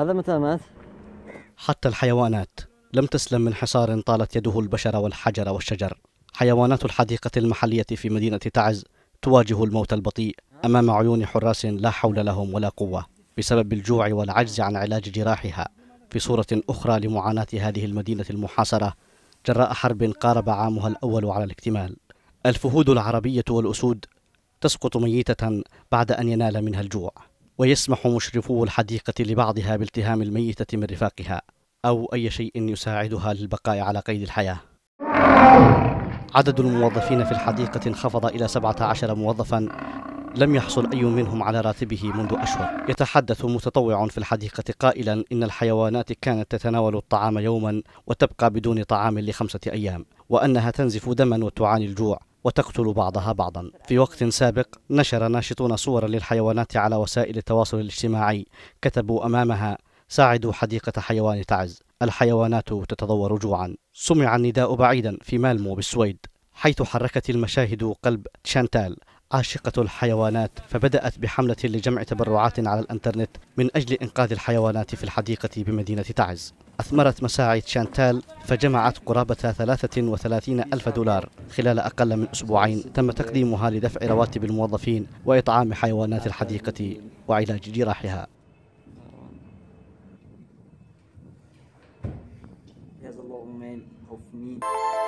هذا متى مات؟ حتى الحيوانات لم تسلم من حصار طالت يده البشر والحجر والشجر حيوانات الحديقة المحلية في مدينة تعز تواجه الموت البطيء أمام عيون حراس لا حول لهم ولا قوة بسبب الجوع والعجز عن علاج جراحها في صورة أخرى لمعاناة هذه المدينة المحاصرة جراء حرب قارب عامها الأول على الاكتمال الفهود العربية والأسود تسقط ميتة بعد أن ينال منها الجوع ويسمح مشرفو الحديقة لبعضها بالتهام الميتة من رفاقها أو أي شيء يساعدها للبقاء على قيد الحياة عدد الموظفين في الحديقة انخفض إلى 17 موظفا لم يحصل أي منهم على راتبه منذ أشهر يتحدث متطوع في الحديقة قائلا إن الحيوانات كانت تتناول الطعام يوما وتبقى بدون طعام لخمسة أيام وأنها تنزف دما وتعاني الجوع وتقتل بعضها بعضا في وقت سابق نشر ناشطون صورا للحيوانات على وسائل التواصل الاجتماعي كتبوا أمامها ساعدوا حديقة حيوان تعز الحيوانات تتضور جوعا سمع النداء بعيدا في مالمو بالسويد حيث حركت المشاهد قلب شانتال عاشقة الحيوانات فبدأت بحملة لجمع تبرعات على الأنترنت من أجل إنقاذ الحيوانات في الحديقة بمدينة تعز أثمرت مساعي شانتال فجمعت قرابة 33 ألف دولار خلال أقل من أسبوعين تم تقديمها لدفع رواتب الموظفين وإطعام حيوانات الحديقة وعلاج جراحها Thank you.